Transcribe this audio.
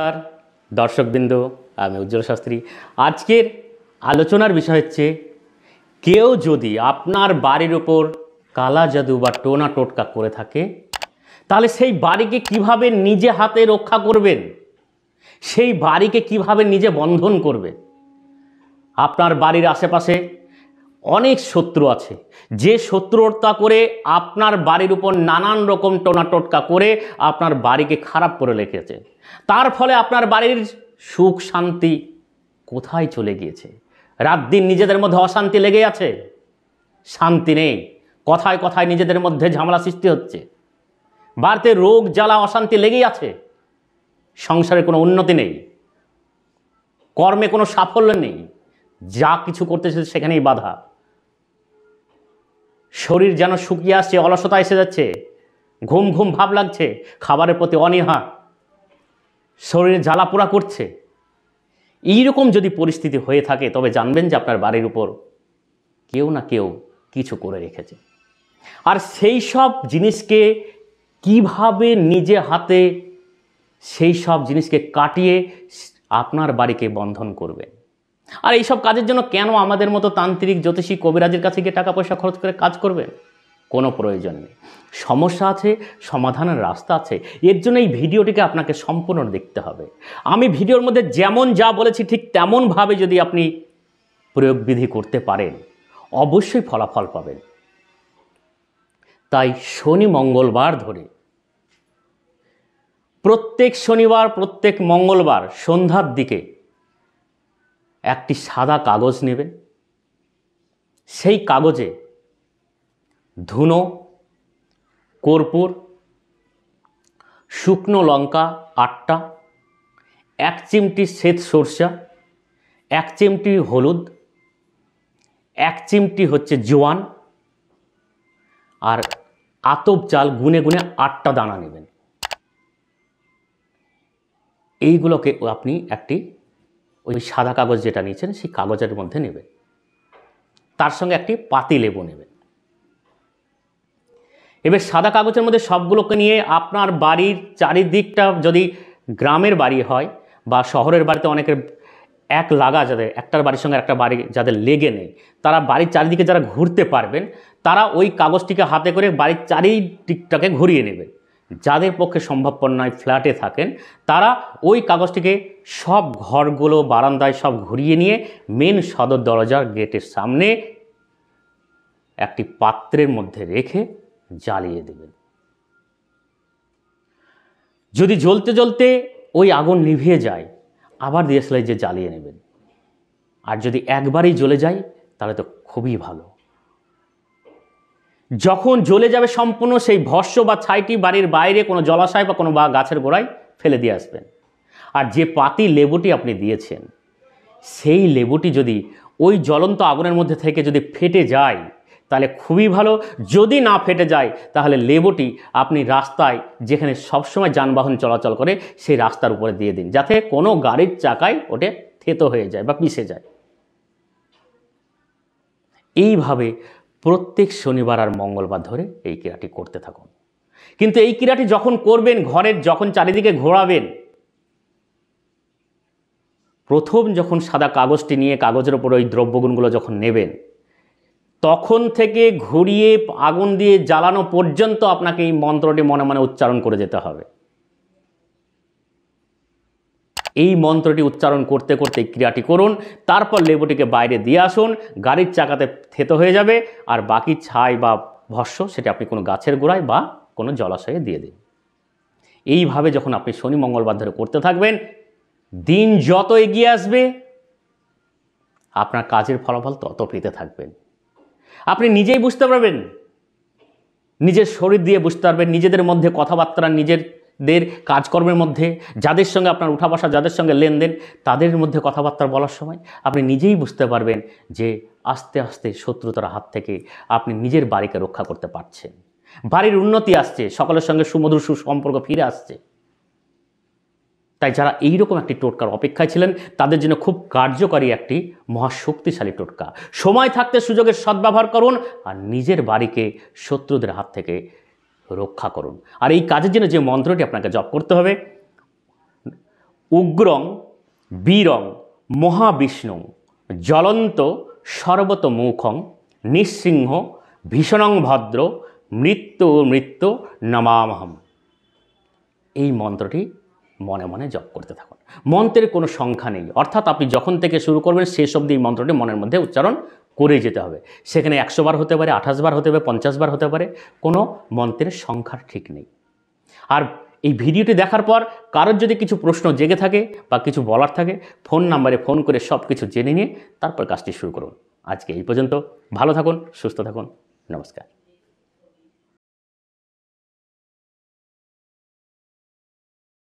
নমস্কার দর্শকবৃন্দ আমি উজ্জ্বল শাস্ত্রী আজকের আলোচনার বিষয় হচ্ছে কেউ যদি আপনার বাড়ির ওপর কালা জাদু বা টোনা টোটকা করে থাকে তাহলে সেই বাড়িকে কিভাবে নিজে হাতে রক্ষা করবেন সেই বাড়িকে কিভাবে নিজে বন্ধন করবে আপনার বাড়ির আশেপাশে অনেক শত্রু আছে যে শত্রুতা করে আপনার বাড়ির উপর নানান রকম টোনাটোটকা করে আপনার বাড়িকে খারাপ করে রেখেছে তার ফলে আপনার বাড়ির সুখ শান্তি কোথায় চলে গিয়েছে রাত দিন নিজেদের মধ্যে অশান্তি লেগে আছে শান্তি নেই কথায় কথায় নিজেদের মধ্যে ঝামেলা সৃষ্টি হচ্ছে বাড়িতে রোগ জ্বালা অশান্তি লেগেই আছে সংসারে কোনো উন্নতি নেই কর্মে কোনো সাফল্য নেই যা কিছু করতেছে সেখানেই বাধা শরীর যেন শুকিয়ে আসছে অলসতা এসে যাচ্ছে ঘুম ঘুম ভাব লাগছে খাবারের প্রতি অনীহা শরীরে জ্বালাপোড়া করছে এইরকম যদি পরিস্থিতি হয়ে থাকে তবে জানবেন যে আপনার বাড়ির উপর কেউ না কেউ কিছু করে রেখেছে আর সেই সব জিনিসকে কিভাবে নিজে হাতে সেই সব জিনিসকে কাটিয়ে আপনার বাড়িকে বন্ধন করবেন আর এই সব কাজের জন্য কেন আমাদের মতো তান্ত্রিক জ্যোতিষী কবিরাজের কাছে গিয়ে টাকা পয়সা খরচ করে কাজ করবে কোনো প্রয়োজন নেই সমস্যা আছে সমাধানের রাস্তা আছে এর জন্য এই ভিডিওটিকে আপনাকে সম্পূর্ণ দেখতে হবে আমি ভিডিওর মধ্যে যেমন যা বলেছি ঠিক তেমনভাবে যদি আপনি প্রয়োগবিধি করতে পারেন অবশ্যই ফলাফল পাবেন তাই শনি মঙ্গলবার ধরে প্রত্যেক শনিবার প্রত্যেক মঙ্গলবার সন্ধ্যার দিকে একটি সাদা কাগজ নেবেন সেই কাগজে ধুনো কর্পূর শুকনো লঙ্কা আটটা এক চিমটি শ্বেত সরষা এক চিমটি হলুদ এক চিমটি হচ্ছে জোয়ান আর আতব চাল গুনে গুনে আটটা দানা নেবেন এইগুলোকে আপনি একটি ওই সাদা কাগজ যেটা নিয়েছেন সেই কাগজের মধ্যে নেবেন তার সঙ্গে একটি পাতি লেবু নেবেন এবার সাদা কাগজের মধ্যে সবগুলোকে নিয়ে আপনার বাড়ির চারিদিকটা যদি গ্রামের বাড়ি হয় বা শহরের বাড়িতে অনেকের এক লাগা যাদের একটার বাড়ির সঙ্গে একটা বাড়ি যাদের লেগে নেই তারা বাড়ির চারিদিকে যারা ঘুরতে পারবেন তারা ওই কাগজটিকে হাতে করে বাড়ির চারিদিকটাকে ঘুরিয়ে নেবেন যাদের পক্ষে সম্ভবপর নয় ফ্ল্যাটে থাকেন তারা ওই কাগজটিকে সব ঘরগুলো বারান্দায় সব ঘুরিয়ে নিয়ে মেন সদর দরজার গেটের সামনে একটি পাত্রের মধ্যে রেখে জ্বালিয়ে দেবেন যদি জ্বলতে জ্বলতে ওই আগুন নিভিয়ে যায় আবার দিয়ে সেলাই যে জ্বালিয়ে নেবেন আর যদি একবারই জ্বলে যায় তাহলে তো খুবই ভালো যখন জ্বলে যাবে সম্পূর্ণ সেই ভস্য বা ছাইটি বাড়ির বাইরে কোনো জলাশয় বা কোনো বা গাছের গোড়ায় ফেলে দিয়ে আসবেন আর যে পাতি লেবুটি আপনি দিয়েছেন সেই লেবুটি যদি ওই জ্বলন্ত আগুনের মধ্যে থেকে যদি ফেটে যায় তাহলে খুবই ভালো যদি না ফেটে যায় তাহলে লেবুটি আপনি রাস্তায় যেখানে সবসময় যানবাহন চলাচল করে সেই রাস্তার উপরে দিয়ে দিন যাতে কোনো গাড়ির চাকায় ওটে থেতো হয়ে যায় বা পিষে যায় এইভাবে প্রত্যেক শনিবার আর মঙ্গলবার ধরে এই ক্রীড়াটি করতে থাকুন কিন্তু এই ক্রীড়াটি যখন করবেন ঘরের যখন চারিদিকে ঘোরাবেন প্রথম যখন সাদা কাগজটি নিয়ে কাগজের ওপর ওই দ্রব্যগুণগুলো যখন নেবেন তখন থেকে ঘুরিয়ে আগুন দিয়ে জ্বালানো পর্যন্ত আপনাকে এই মন্ত্রটি মনে মনে উচ্চারণ করে যেতে হবে এই মন্ত্রটি উচ্চারণ করতে করতে ক্রিয়াটি করুন তারপর লেবুটিকে বাইরে দিয়ে আসুন গাড়ির চাকাতে থেতো হয়ে যাবে আর বাকি ছাই বা ভস্য সেটা আপনি কোনো গাছের গোড়ায় বা কোনো জলাশয়ে দিয়ে দিন এইভাবে যখন আপনি শনি মঙ্গলবার ধরে করতে থাকবেন দিন যত এগিয়ে আসবে আপনার কাজের ফলাফল তত পেতে থাকবেন আপনি নিজেই বুঝতে পারবেন নিজের শরীর দিয়ে বুঝতে পারবেন নিজেদের মধ্যে কথাবার্তা নিজের দের কাজকর্মের মধ্যে যাদের সঙ্গে আপনার উঠা বসা যাদের সঙ্গে লেনদেন তাদের মধ্যে কথাবার্তা বলার সময় আপনি নিজেই বুঝতে পারবেন যে আস্তে আস্তে শত্রুতার হাত থেকে আপনি নিজের বাড়িকে রক্ষা করতে পারছেন বাড়ির উন্নতি আসছে সকলের সঙ্গে সুমধুর সুসম্পর্ক ফিরে আসছে তাই যারা এইরকম একটি টোটকার অপেক্ষায় ছিলেন তাদের জন্য খুব কার্যকারী একটি মহাশক্তিশালী টোটকা সময় থাকতে সুযোগের সদ্ব্যবহার করুন আর নিজের বাড়িকে শত্রুদের হাত থেকে রক্ষা করুন আর এই কাজের জন্য যে মন্ত্রটি আপনাকে জপ করতে হবে উগ্রং বীরং মহাবিষ্ণু জ্বলন্ত সর্বত মুখং নিঃসিংহ ভীষণং ভদ্র মৃত্যু মৃত্যু নমামহম এই মন্ত্রটি মনে মনে জপ করতে থাকুন মন্ত্রের কোনো সংখ্যা নেই অর্থাৎ আপনি যখন থেকে শুরু করবেন শেষ দিয়ে এই মন্ত্রটি মনের মধ্যে উচ্চারণ করে যেতে হবে সেখানে একশো বার হতে পারে আঠাশ বার হতে পারে পঞ্চাশ বার হতে পারে কোনো মন্ত্রের সংখ্যার ঠিক নেই আর এই ভিডিওটি দেখার পর কারোর যদি কিছু প্রশ্ন জেগে থাকে বা কিছু বলার থাকে ফোন নাম্বারে ফোন করে সব কিছু জেনে নিয়ে তারপর কাজটি শুরু করুন আজকে এই পর্যন্ত ভালো থাকুন সুস্থ থাকুন নমস্কার